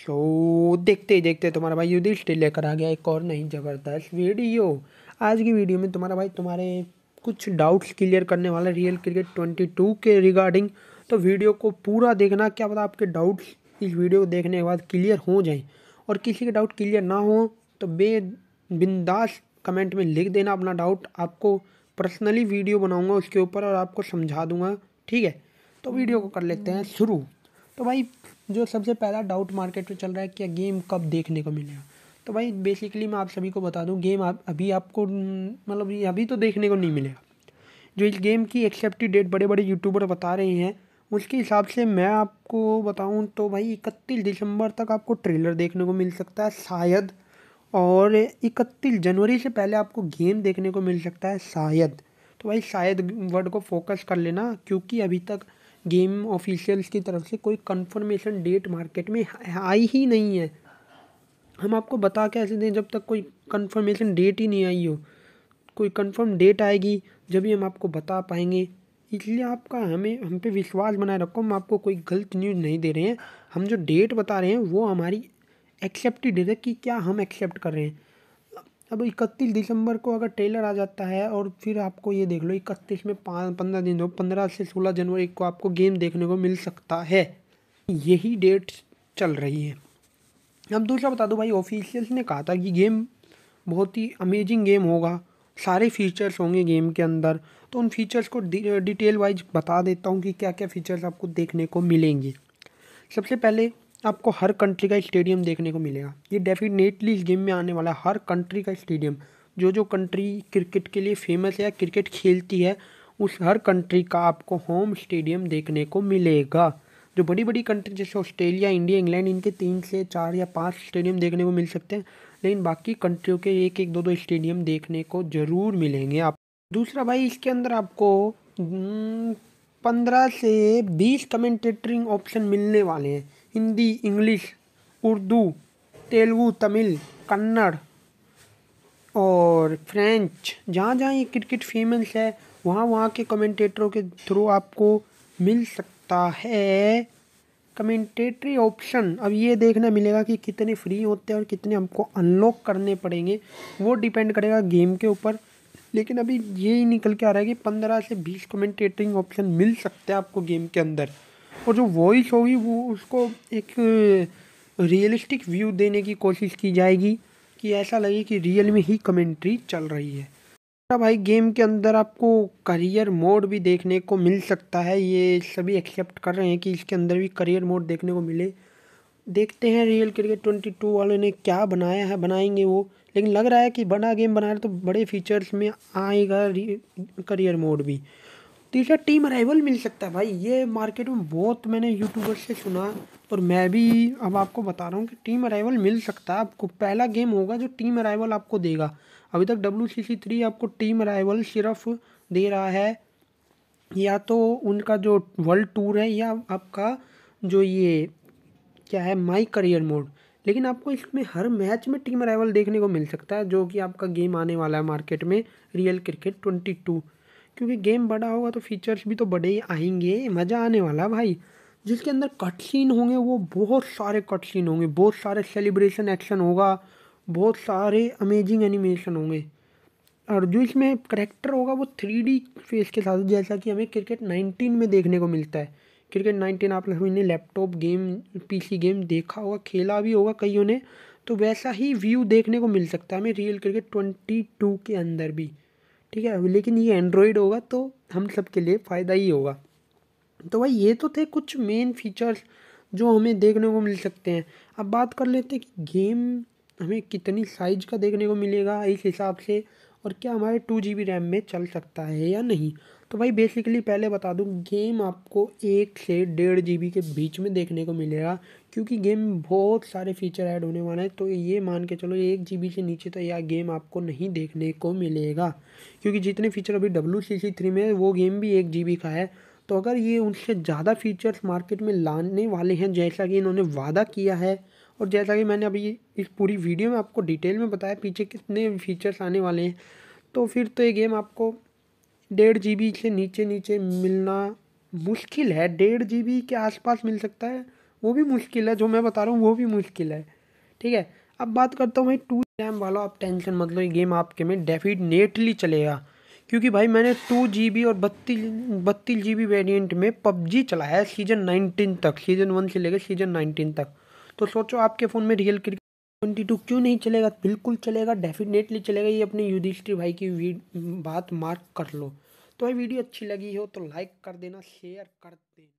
सो तो देखते ही देखते तुम्हारा भाई युधिष्ठिर लेकर आ गया एक और नई ज़बरदस्त वीडियो आज की वीडियो में तुम्हारा भाई तुम्हारे कुछ डाउट्स क्लियर करने वाला रियल क्रिकेट ट्वेंटी टू के रिगार्डिंग तो वीडियो को पूरा देखना क्या पता आपके डाउट्स इस वीडियो को देखने के बाद क्लियर हो जाएं और किसी के डाउट क्लियर ना हो तो बे बिंदास कमेंट में लिख देना अपना डाउट आपको पर्सनली वीडियो बनाऊंगा उसके ऊपर और आपको समझा दूंगा ठीक है तो वीडियो को कर लेते हैं शुरू तो भाई जो सबसे पहला डाउट मार्केट में चल रहा है कि गेम कब देखने को मिलेगा तो भाई बेसिकली मैं आप सभी को बता दूं गेम आप अभी आपको मतलब अभी तो देखने को नहीं मिलेगा जो इस गेम की एक्सेप्टेड डेट बड़े बड़े यूट्यूबर बता रहे हैं उसके हिसाब से मैं आपको बताऊं तो भाई इकतीस दिसंबर तक आपको ट्रेलर देखने को मिल सकता है शायद और इकतीस जनवरी से पहले आपको गेम देखने को मिल सकता है शायद तो भाई शायद वर्ड को फोकस कर लेना क्योंकि अभी तक गेम ऑफिशियल्स की तरफ से कोई कंफर्मेशन डेट मार्केट में आई ही नहीं है हम आपको बता कैसे दें जब तक कोई कंफर्मेशन डेट ही नहीं आई हो कोई कंफर्म डेट आएगी जब ही हम आपको बता पाएंगे इसलिए आपका हमें हम पे विश्वास बनाए रखो हम आपको कोई गलत न्यूज़ नहीं दे रहे हैं हम जो डेट बता रहे हैं वो हमारी एक्सेप्टेड है कि क्या हम एक्सेप्ट कर रहे हैं अब इकतीस दिसंबर को अगर ट्रेलर आ जाता है और फिर आपको ये देख लो इकतीस में पाँच पंद्रह दिन हो पंद्रह से सोलह जनवरी को आपको गेम देखने को मिल सकता है यही डेट चल रही है अब दूसरा बता दो भाई ऑफिशियल्स ने कहा था कि गेम बहुत ही अमेजिंग गेम होगा सारे फीचर्स होंगे गेम के अंदर तो उन फीचर्स को डिटेल वाइज बता देता हूँ कि क्या क्या फीचर्स आपको देखने को मिलेंगे सबसे पहले आपको हर कंट्री का स्टेडियम देखने को मिलेगा ये डेफिनेटली इस गेम में आने वाला हर कंट्री का स्टेडियम जो जो कंट्री क्रिकेट के लिए फेमस है या क्रिकेट खेलती है उस हर कंट्री का आपको होम स्टेडियम देखने को मिलेगा जो बड़ी बड़ी कंट्री जैसे ऑस्ट्रेलिया इंडिया इंग्लैंड इनके तीन से चार या पाँच स्टेडियम देखने को मिल सकते हैं लेकिन बाकी कंट्रियों के एक एक दो दो स्टेडियम देखने को ज़रूर मिलेंगे आप दूसरा भाई इसके अंदर आपको हम्म, पंद्रह से बीस कमेंटेटरिंग ऑप्शन मिलने वाले हैं हिंदी इंग्लिश उर्दू तेलुगु तमिल कन्नड़ और फ्रेंच जहाँ जहाँ ये क्रिकेट फेमस है वहाँ वहाँ के कमेंटेटरों के थ्रू आपको मिल सकता है कमेंटेटरी ऑप्शन अब ये देखना मिलेगा कि कितने फ्री होते हैं और कितने हमको अनलॉक करने पड़ेंगे वो डिपेंड करेगा गेम के ऊपर लेकिन अभी ये ही निकल के आ रहा है कि पंद्रह से बीस कमेंटेटरिंग ऑप्शन मिल सकते हैं आपको गेम के अंदर और जो वॉइस होगी वो उसको एक रियलिस्टिक uh, व्यू देने की कोशिश की जाएगी कि ऐसा लगे कि रियल में ही कमेंट्री चल रही है अच्छा भाई गेम के अंदर आपको करियर मोड भी देखने को मिल सकता है ये सभी एक्सेप्ट कर रहे हैं कि इसके अंदर भी करियर मोड देखने को मिले देखते हैं रियल क्रिकेट ट्वेंटी टू वाले ने क्या बनाया है बनाएंगे वो लेकिन लग रहा है कि बड़ा गेम बना रहे तो बड़े फीचर्स में आएगा करियर मोड भी तीसरा टीम अराइवल मिल सकता है भाई ये मार्केट में बहुत मैंने यूट्यूबर से सुना और मैं भी अब आपको बता रहा हूँ कि टीम अराइवल मिल सकता है आपको पहला गेम होगा जो टीम अराइवल आपको देगा अभी तक डब्ल्यू सी सी थ्री आपको टीम अराइवल सिर्फ दे रहा है या तो उनका जो वर्ल्ड टूर है या आपका जो ये क्या है माई करियर मोड लेकिन आपको इसमें हर मैच में टीम अराइवल देखने को मिल सकता है जो कि आपका गेम आने वाला है मार्केट में रियल क्रिकेट ट्वेंटी टू क्योंकि गेम बड़ा होगा तो फीचर्स भी तो बड़े ही आएंगे मज़ा आने वाला भाई जिसके अंदर कट सीन होंगे वो बहुत सारे कट सीन होंगे बहुत सारे सेलिब्रेशन एक्शन होगा बहुत सारे अमेजिंग एनिमेशन होंगे और जो इसमें करेक्टर होगा वो थ्री डी फेस के साथ जैसा कि हमें क्रिकेट नाइनटीन में देखने को मिलता है क्रिकेट नाइनटीन आप लोगों ने लैपटॉप गेम पीसी गेम देखा होगा खेला भी होगा कईयों ने तो वैसा ही व्यू देखने को मिल सकता है हमें रियल क्रिकेट ट्वेंटी टू के अंदर भी ठीक है लेकिन ये एंड्रॉयड होगा तो हम सब के लिए फ़ायदा ही होगा तो भाई ये तो थे कुछ मेन फीचर्स जो हमें देखने को मिल सकते हैं अब बात कर लेते हैं कि गेम हमें कितनी साइज का देखने को मिलेगा इस हिसाब से और क्या हमारे टू जी बी रैम में चल सकता है या नहीं तो भाई बेसिकली पहले बता दूँ गेम आपको एक से डेढ़ जी के बीच में देखने को मिलेगा क्योंकि गेम में बहुत सारे फीचर ऐड होने वाले हैं तो ये मान के चलो एक जी से नीचे तो यह गेम आपको नहीं देखने को मिलेगा क्योंकि जितने फीचर अभी डब्ल्यू सी सी थ्री में वो गेम भी एक जी का है तो अगर ये उनसे ज़्यादा फीचर्स मार्केट में लाने वाले हैं जैसा कि इन्होंने वादा किया है और जैसा कि मैंने अभी इस पूरी वीडियो में आपको डिटेल में बताया पीछे कितने फीचर्स आने वाले हैं तो फिर तो ये गेम आपको डेढ़ जी बी से नीचे नीचे मिलना मुश्किल है डेढ़ जी बी के आसपास मिल सकता है वो भी मुश्किल है जो मैं बता रहा हूँ वो भी मुश्किल है ठीक है अब बात करता हूँ भाई टू रैम वाला आप टेंशन मत लो ये गेम आपके में डेफिनेटली चलेगा क्योंकि भाई मैंने टू जी बी और बत्तीस बत्तीस जी बी वेरियंट में पबजी चलाया है सीजन नाइनटीन तक सीजन वन से लेकर सीजन नाइनटीन तक तो सोचो आपके फ़ोन में रियल क्रिकेट ट्वेंटी टू क्यों नहीं चलेगा बिल्कुल चलेगा डेफिनेटली चलेगा ये अपने युधिष्ठिर भाई की बात मार्क कर लो तो ये वीडियो अच्छी लगी हो तो लाइक कर देना शेयर कर देना